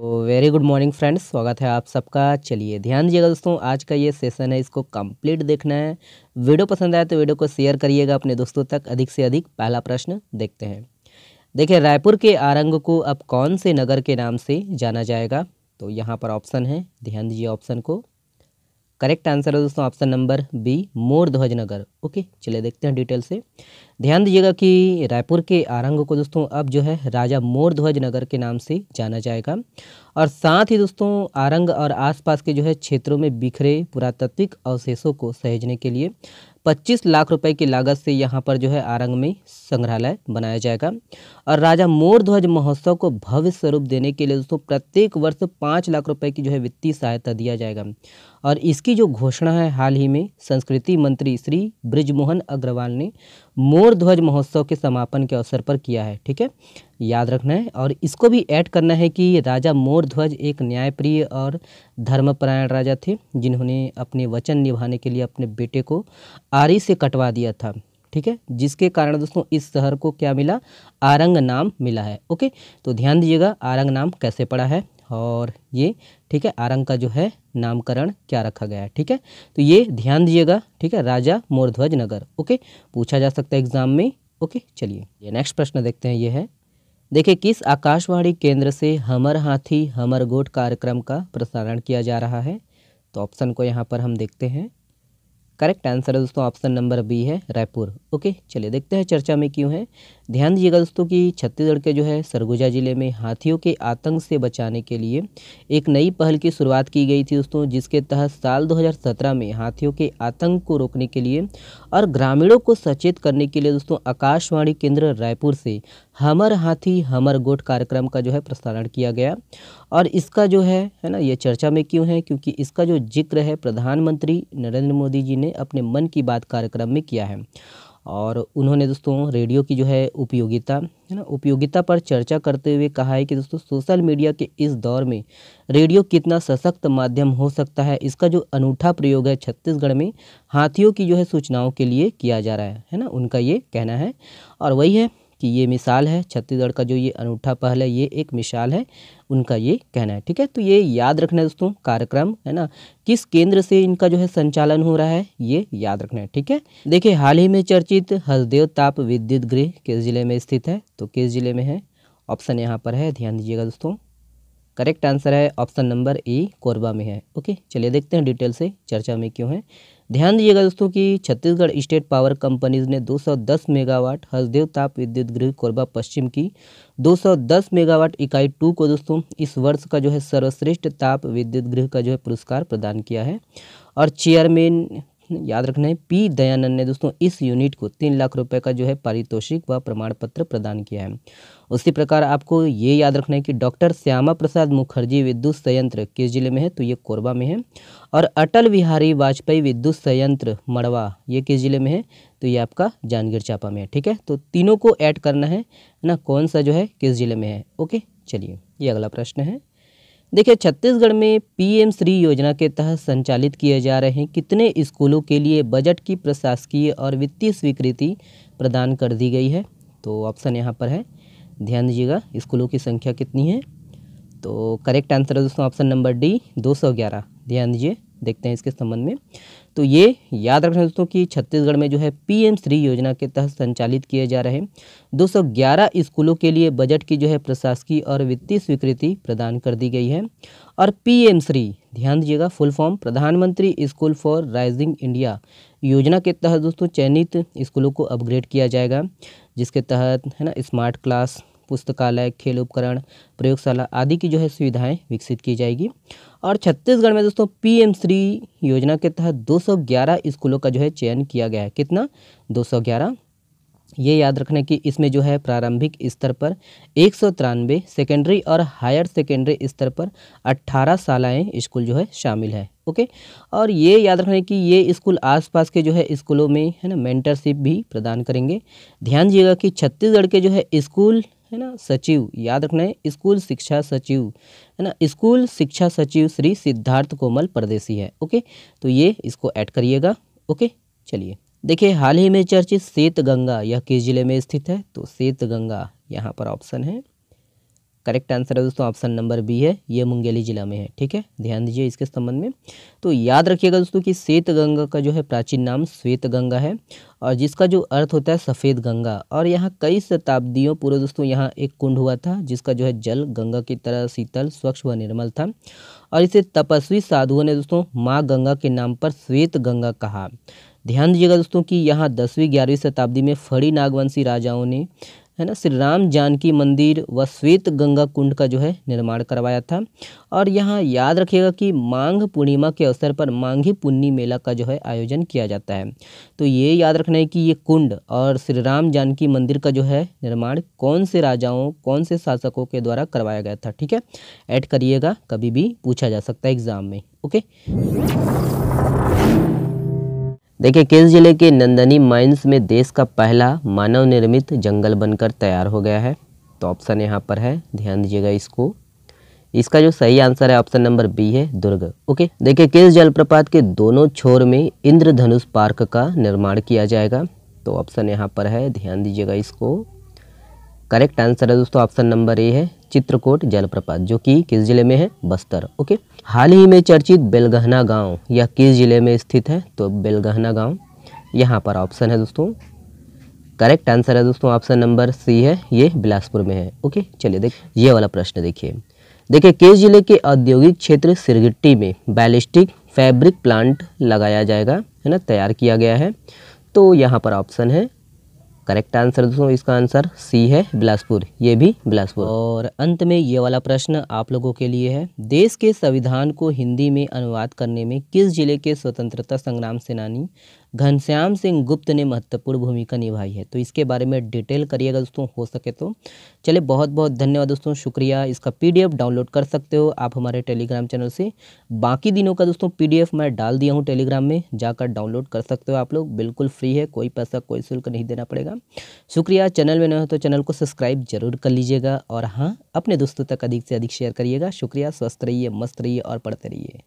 तो very good morning friends स्वागत है आप सबका चलिए ध्यान दीजिएगा दोस्तों आज का ये सेशन है इसको कंप्लीट देखना है वीडियो पसंद आए तो वीडियो को शेयर करिएगा अपने दोस्तों तक अधिक से अधिक पहला प्रश्न देखते हैं देखिए रायपुर के आरंग को अब कौन से नगर के नाम से जाना जाएगा तो यहाँ पर ऑप्शन है ध्यान दीजिए ऑप्शन को करेक्ट आंसर है दोस्तों option number B Mor Dhwajnagar okay चले देखते हैं डिटेल से ध्यान दीजिएगा कि रायपुर के आरंग को दोस्तों अब जो है राजा मोर ध्वजनगर के नाम से जाना जाएगा और साथ ही दोस्तों आरंग और आसपास के जो है क्षेत्रों में बिखरे पुरातत्विक अवशेषों को सहेजने के लिए 25 लाख रुपए की लागत से यहाँ पर जो है आरंग में संग्रहालय बनाया जाएगा और राजा मोर ध्वज महोत्सव को भव्य स्वरूप देने के लिए दोस्तों प्रत्येक वर्ष पाँच लाख रुपए की जो है वित्तीय सहायता दिया जाएगा और इसकी जो घोषणा है हाल ही में संस्कृति मंत्री श्री ब्रिजमोहन अग्रवाल ने मोर ध्वज महोत्सव के समापन के अवसर पर किया है ठीक है याद रखना है और इसको भी ऐड करना है कि राजा मोर ध्वज एक न्यायप्रिय और धर्मपरायण राजा थे जिन्होंने अपने वचन निभाने के लिए अपने बेटे को आरी से कटवा दिया था ठीक है जिसके कारण दोस्तों इस शहर को क्या मिला आरंग नाम मिला है ओके तो ध्यान दीजिएगा आरंग नाम कैसे पड़ा है और ये ठीक है आरंग का जो है नामकरण क्या रखा गया है ठीक है तो ये ध्यान दीजिएगा ठीक है राजा मोरध्वज नगर ओके पूछा जा सकता है एग्जाम में ओके चलिए ये नेक्स्ट प्रश्न देखते हैं ये है देखिए किस आकाशवाणी केंद्र से हमर हाथी हमर गोट कार्यक्रम का प्रसारण किया जा रहा है तो ऑप्शन को यहाँ पर हम देखते हैं करेक्ट आंसर है दोस्तों ऑप्शन नंबर बी है रायपुर ओके चलिए देखते हैं चर्चा में क्यों है ध्यान दीजिएगा दोस्तों कि छत्तीसगढ़ के जो है सरगुजा जिले में हाथियों के आतंक से बचाने के लिए एक नई पहल की शुरुआत की गई थी दोस्तों जिसके तहत साल 2017 में हाथियों के आतंक को रोकने के लिए और ग्रामीणों को सचेत करने के लिए दोस्तों आकाशवाणी केंद्र रायपुर से हमर हाथी हमर गोट कार्यक्रम का जो है प्रसारण किया गया और इसका जो है है ना ये चर्चा में क्यों है क्योंकि इसका जो जिक्र है प्रधानमंत्री नरेंद्र मोदी जी ने अपने मन की बात कार्यक्रम में किया है और उन्होंने दोस्तों रेडियो की जो है उपयोगिता है ना उपयोगिता पर चर्चा करते हुए कहा है कि दोस्तों सोशल मीडिया के इस दौर में रेडियो कितना सशक्त माध्यम हो सकता है इसका जो अनूठा प्रयोग है छत्तीसगढ़ में हाथियों की जो है सूचनाओं के लिए किया जा रहा है है ना उनका ये कहना है और वही है कि ये मिसाल है छत्तीसगढ़ का जो ये अनूठा पहल है ये एक मिसाल है उनका ये कहना है ठीक है तो ये याद रखना है दोस्तों कार्यक्रम है ना किस केंद्र से इनका जो है संचालन हो रहा है ये याद रखना है ठीक है देखिए हाल ही में चर्चित हसदेव ताप विद्युत गृह किस जिले में स्थित है तो किस जिले में है ऑप्शन यहाँ पर है ध्यान दीजिएगा दोस्तों करेक्ट आंसर है ऑप्शन नंबर ए कोरबा में है ओके चलिए देखते हैं डिटेल से चर्चा में क्यों है ध्यान दीजिएगा दोस्तों कि छत्तीसगढ़ स्टेट पावर कंपनीज ने 210 मेगावाट हसदेव ताप विद्युत गृह कोरबा पश्चिम की 210 मेगावाट इकाई टू को दोस्तों इस वर्ष का जो है सर्वश्रेष्ठ ताप विद्युत गृह का जो है पुरस्कार प्रदान किया है और चेयरमैन याद रखना है पी दयानंद ने दोस्तों इस यूनिट को तीन लाख रुपए का जो है पारितोषिक व प्रमाण पत्र प्रदान किया है उसी प्रकार आपको ये याद रखना है कि डॉक्टर श्यामा प्रसाद मुखर्जी विद्युत संयंत्र किस जिले में है तो ये कोरबा में है और अटल बिहारी वाजपेयी विद्युत संयंत्र मड़वा ये किस जिले में है तो ये आपका जांजगीर चांपा में है ठीक है तो तीनों को ऐड करना है ना कौन सा जो है किस जिले में है ओके चलिए ये अगला प्रश्न है देखिए छत्तीसगढ़ में पीएम श्री योजना के तहत संचालित किए जा रहे हैं कितने स्कूलों के लिए बजट की प्रशासकीय और वित्तीय स्वीकृति प्रदान कर दी गई है तो ऑप्शन यहाँ पर है ध्यान दीजिएगा स्कूलों की संख्या कितनी है तो करेक्ट आंसर है दोस्तों ऑप्शन नंबर डी 211 ध्यान दीजिए देखते हैं इसके संबंध में तो ये याद रखना दोस्तों कि छत्तीसगढ़ में जो है पीएम श्री योजना के तहत संचालित किए जा रहे 211 स्कूलों के लिए बजट की जो है प्रशासकीय और वित्तीय स्वीकृति प्रदान कर दी गई है और पीएम श्री ध्यान दीजिएगा फुल फॉर्म प्रधानमंत्री स्कूल फॉर राइजिंग इंडिया योजना के तहत दोस्तों चयनित स्कूलों को अपग्रेड किया जाएगा जिसके तहत है ना स्मार्ट क्लास पुस्तकालय खेल उपकरण प्रयोगशाला आदि की जो है सुविधाएं विकसित की जाएगी और छत्तीसगढ़ में दोस्तों पीएम श्री योजना के तहत 211 स्कूलों का जो है चयन किया गया है कितना 211 ये याद रखना कि इसमें जो है प्रारंभिक स्तर पर एक सेकेंडरी और हायर सेकेंडरी स्तर पर अट्ठारह शालाएँ स्कूल जो है शामिल है ओके और ये याद रखना कि ये स्कूल आसपास के जो है स्कूलों में है ना मेंटरशिप भी प्रदान करेंगे ध्यान दीजिएगा कि छत्तीसगढ़ के जो है स्कूल है ना सचिव याद रखना है स्कूल शिक्षा सचिव है ना स्कूल शिक्षा सचिव श्री सिद्धार्थ कोमल परदेसी है ओके तो ये इसको ऐड करिएगा ओके चलिए देखिए हाल ही में चर्चित सेत गंगा यह किस जिले में स्थित है तो सेत गंगा यहाँ पर ऑप्शन है करेक्ट आंसर है दोस्तों ऑप्शन नंबर बी है ये मुंगेली जिला में है ठीक है ध्यान दीजिए इसके संबंध में तो याद रखिएगा दोस्तों कि श्वेत गंगा का जो है प्राचीन नाम श्वेत गंगा है और जिसका जो अर्थ होता है सफ़ेद गंगा और यहाँ कई शताब्दियों पूर्व दोस्तों यहाँ एक कुंड हुआ था जिसका जो है जल गंगा की तरह शीतल स्वच्छ व निर्मल था और इसे तपस्वी साधुओं ने दोस्तों माँ गंगा के नाम पर श्वेत गंगा कहा ध्यान दीजिएगा दोस्तों कि यहाँ दसवीं ग्यारहवीं शताब्दी में फड़ी नागवंशी राजाओं ने है ना श्री राम जानकी मंदिर व श्वेत गंगा कुंड का जो है निर्माण करवाया था और यहाँ याद रखिएगा कि मांग पूर्णिमा के अवसर पर मांगी पुन्नी मेला का जो है आयोजन किया जाता है तो ये याद रखना है कि ये कुंड और श्री राम जानकी मंदिर का जो है निर्माण कौन से राजाओं कौन से शासकों के द्वारा करवाया गया था ठीक है ऐड करिएगा कभी भी पूछा जा सकता है एग्ज़ाम में ओके देखिए केस जिले के नंदनी माइंस में देश का पहला मानव निर्मित जंगल बनकर तैयार हो गया है तो ऑप्शन यहाँ पर है ध्यान दीजिएगा इसको इसका जो सही आंसर है ऑप्शन नंबर बी है दुर्ग ओके देखिए केस जलप्रपात के दोनों छोर में इंद्रधनुष पार्क का निर्माण किया जाएगा तो ऑप्शन यहाँ पर है ध्यान दीजिएगा इसको करेक्ट आंसर है दोस्तों ऑप्शन नंबर ए है चित्रकोट जलप्रपात जो कि किस जिले में है बस्तर ओके हाल ही में चर्चित बेलगहना गांव यह किस जिले में स्थित है तो बेलगहना गांव यहाँ पर ऑप्शन है दोस्तों करेक्ट आंसर है दोस्तों ऑप्शन नंबर सी है ये बिलासपुर में है ओके चलिए देख ये वाला प्रश्न देखिए देखिए किस जिले के औद्योगिक क्षेत्र सिरगिट्टी में बैलिस्टिक फैब्रिक प्लांट लगाया जाएगा है ना तैयार किया गया है तो यहाँ पर ऑप्शन है करेक्ट आंसर दोस्तों इसका आंसर सी है बिलासपुर ये भी बिलासपुर और अंत में ये वाला प्रश्न आप लोगों के लिए है देश के संविधान को हिंदी में अनुवाद करने में किस जिले के स्वतंत्रता संग्राम सेनानी घनश्याम सिंह गुप्त ने महत्वपूर्ण भूमिका निभाई है तो इसके बारे में डिटेल करिएगा दोस्तों हो सके तो चलिए बहुत बहुत धन्यवाद दोस्तों शुक्रिया इसका पीडीएफ डाउनलोड कर सकते हो आप हमारे टेलीग्राम चैनल से बाकी दिनों का दोस्तों पीडीएफ मैं डाल दिया हूँ टेलीग्राम में जाकर डाउनलोड कर सकते हो आप लोग बिल्कुल फ्री है कोई पैसा कोई शुल्क नहीं देना पड़ेगा शुक्रिया चैनल में न हो तो चैनल को सब्सक्राइब जरूर कर लीजिएगा और हाँ अपने दोस्तों तक अधिक से अधिक शेयर करिएगा शुक्रिया स्वस्थ रहिए मस्त रहिए और पढ़ते रहिए